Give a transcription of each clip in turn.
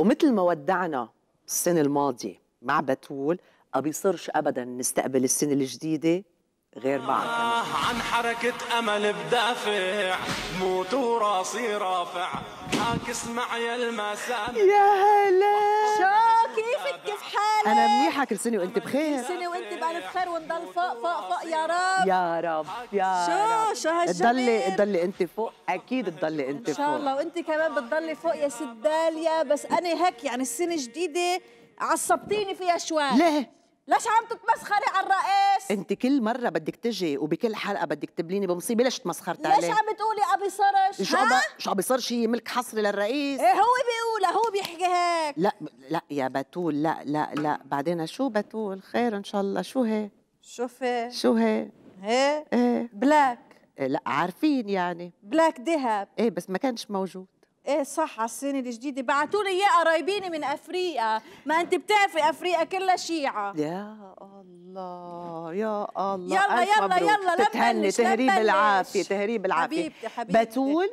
ومثل ما ودعنا السنة الماضية مع بتول ما بيصيرش ابدا نستقبل السنه الجديده غير آه عن حركة أمل بدافع موت وراسي رافع اسمع يا المسامع يا هلا شو كيفك كيف حالك؟ أنا منيحة كل سنة وأنت بخير كل سنة وأنت بألف خير ونضل فوق فوق فوق يا رب يا رب يا شو رب. شو هالجمال تضلي تضلي أنت فوق أكيد تضلي أنت فوق إن شاء الله وأنت كمان بتضلي فوق يا ست داليا بس أنا هيك يعني السنة جديدة عصبتيني فيها شوي ليه؟ ليش عم تتمسخري على الرئيس؟ انت كل مرة بدك تجي وبكل حلقة بدك تبليني بمصيبة ليش تمسخرت عليه؟ ليش عم بتقولي ابي صرش؟ شو ابي شو ابي صرش هي ملك حصري للرئيس؟ ايه هو بيقولها هو بيحكي هيك لا لا يا بتول لا لا لا بعدين شو بتول خير ان شاء الله شو هي؟ شو في؟ شو هي؟ هي؟ ايه بلاك إيه، لا عارفين يعني بلاك ذهب ايه بس ما كانش موجود ايه صح على السنه الجديده بعثوا لي اياه قرايبيني من افريقيا ما انت بتعرفي افريقيا كلها شيعه يا الله يا الله يلا يلا يلا, يلا تهني تهريب العافيه تهريب العافيه حبيبتي حبيبتي بتول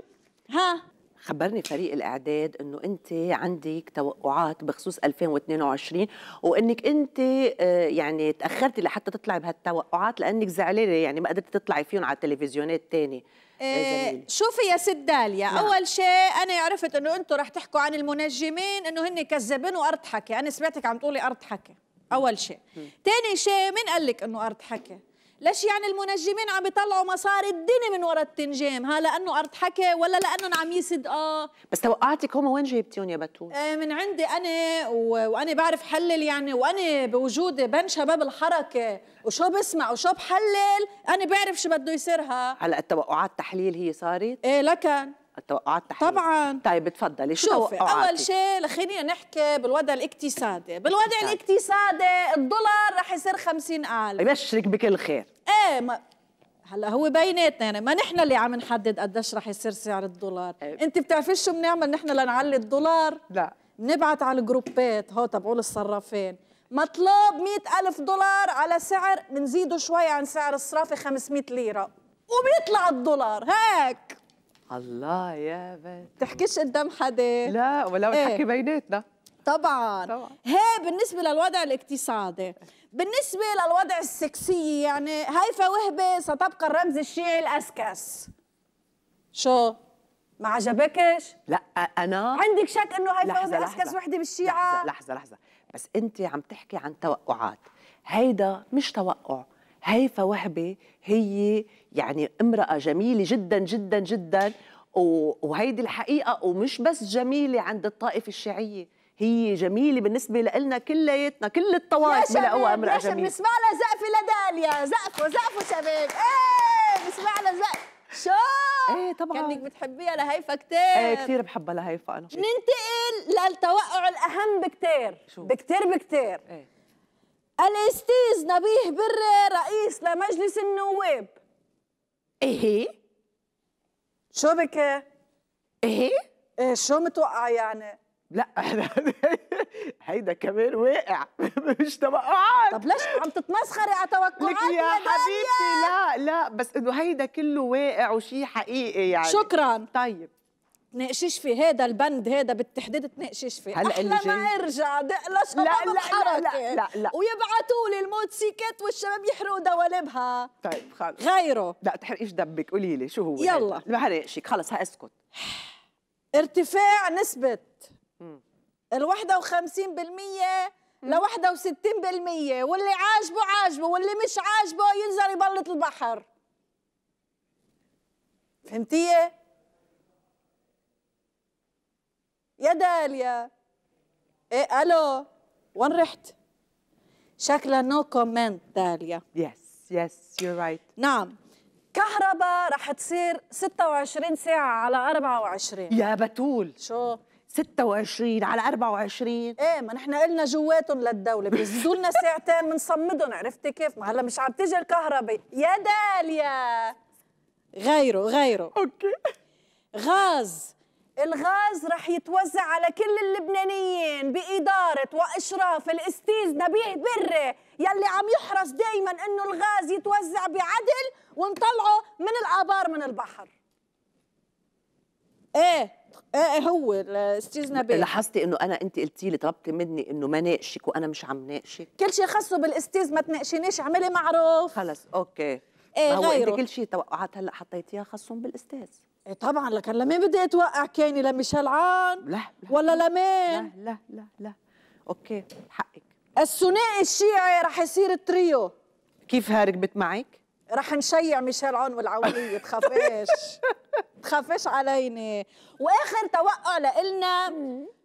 ها خبرني فريق الاعداد انه انت عندك توقعات بخصوص 2022 وانك انت آه، يعني تاخرتي لحتى تطلعي بهالتوقعات لانك زعلانه يعني ما قدرتي تطلعي فيهم على التلفزيونات الثانيه آه، إيه شوفي يا ست داليا نعم. اول شيء انا عرفت انه انتم رح تحكوا عن المنجمين انه هن كذابين وارض حكي انا سمعتك عم تقولي ارض حكي اول شيء ثاني شيء مين قال لك انه ارض حكي ليش يعني المنجمين عم يطلعوا مصاري الدنيا من ورا التنجيم ها لانه ارض حكي ولا لانهم عم يسد اه بس توقعاتك هم وين جايبتيهم يا بتون آه من عندي انا و... وانا بعرف حلل يعني وانا بوجودي بين شباب الحركه وشو بسمع وشو بحلل انا بعرف شو بده يصيرها هلا التوقعات تحليل هي صارت ايه لكن التوقعات تحديدا طبعا طيب تفضلي شو اول شيء خلينا نحكي بالوضع الاقتصادي بالوضع طيب. الاقتصادي الدولار رح يصير 50000 يبشرك بكل خير ايه ما هلا هو بيناتنا يعني ما نحن اللي عم نحدد قديش رح يصير سعر الدولار أه. انت بتعرفي شو بنعمل نحن لنعلي الدولار لا بنبعت على الجروبات هو تبعول الصرافين مطلوب مئة ألف دولار على سعر بنزيده شوي عن سعر الصرافة 500 ليرة وبيطلع الدولار هيك الله يا بنت تحكيش قدام حدا لا ولو ايه. نحكي بيناتنا طبعا. طبعا هي بالنسبه للوضع الاقتصادي بالنسبه للوضع السكسي يعني هيفا وهبه ستبقى الرمز الشيعي الاسكس شو ما عجبكش لا انا عندك شك انه هيفا وهبه اسكس وحده بالشيعه لحظه لحظه لحظه بس انت عم تحكي عن توقعات هيدا مش توقع هيفا وهبه هي يعني امرأة جميلة جدا جدا جدا وهيدي الحقيقة ومش بس جميلة عند الطائفة الشيعية هي جميله بالنسبه لنا كلياتنا كل الطوائف بلاقوها امراه جميله بنسمع لها زقفه لداليا زقفه زقفه شباب ايه بنسمع لها زقفه شو ايه طبعا كانك بتحبيها لهيفا كثير ايه كثير بحبها لهيفا انا ننتقل للتوقع الاهم بكثير شو بكثير بكثير ايه الاستاذ نبيه بري رئيس لمجلس النواب ايه شو بك؟ ايه؟ ايه شو متوقع يعني؟ لا هيدا كمان واقع مش توقعات طب ليش عم تتمسخري على توقعاتك لك يا, يا حبيبتي لا لا بس انه هيدا كله واقع وشي حقيقي يعني شكرا طيب تناقشيش في هذا البند هذا بالتحديد تناقشيش فيه هلا اللي جاي ما ارجع دقلش لا لا, لا لا لا لا ويبعتوا لي الموتسيكات والشباب يحرقوا دوالبها طيب خلص غيره لا تحرقيش دبك قولي لي شو هو يلا ما حرقشك خلص هاسكت ارتفاع نسبة ال 51% ل 61% واللي عاجبه عاجبه واللي مش عاجبه ينزل يبلط البحر فهمتيه؟ يا داليا ايه الو وين رحت؟ شكلها نو كومنت داليا يس يس يو رايت نعم كهرباء رح تصير 26 ساعة على 24 يا بتول شو؟ 26 على 24 ايه ما نحن قلنا جواتهم للدولة بيزيدوا لنا ساعتين بنصمدهم عرفتي كيف؟ ما هلا مش عم تيجي الكهرباء يا داليا غيره غيره اوكي غاز الغاز رح يتوزع على كل اللبنانيين بإدارة وإشراف الأستيز نبيه بري يلي عم يحرص دايما أنه الغاز يتوزع بعدل ونطلعه من الآبار من البحر ايه ايه, إيه هو الاستاذ نبيه لاحظتي انه انا انت قلتي لي طلبتي مني انه ما ناقشك وانا مش عم ناقشك كل شيء خصه بالاستاذ ما تناقشينيش اعملي معروف خلص اوكي إيه هو انت كل شيء توقعات هلا حطيتيها خصهم بالاستاذ إيه طبعا لكن لمين بدي اتوقع كاني لميشيل عان لا, لا ولا لمين لا لا لا لا اوكي حقك الثنائي الشيعي رح يصير التريو كيف هاركبت معك؟ رح نشيع ميشيل عون والعونية تخافيش تخافيش علينا واخر توقع لإلنا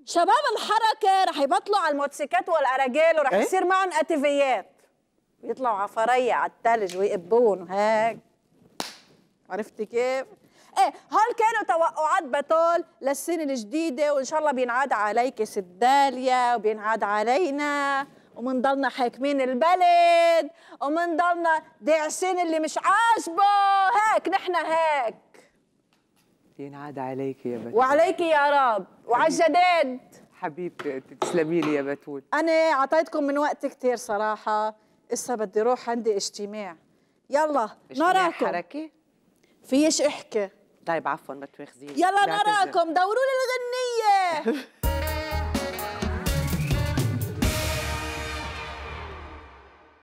شباب الحركة رح يبطلوا على الموتسيكات والاراجيل ورح إيه؟ يصير معهم اتيفيات بيطلعوا عفريه على الثلج ويقبون هيك عرفتي كيف؟ ايه هل كانوا توقعات بتول للسنه الجديده وان شاء الله بينعاد عليك ست داليا وبينعاد علينا ومنضلنا حاكمين البلد ومنضلنا داعسين اللي مش عاجبه هيك نحن هيك ينعاد عليك يا بتول وعليك يا رب وعلى الجداد حبيبتي تسلمي لي يا بتول انا اعطيتكم من وقتي كثير صراحه اسا بدي روح عندي اجتماع يلا نراكم حركه فيش احكي طيب عفوا ما تواخذيني يلا نراكم دوروا لي الغنيه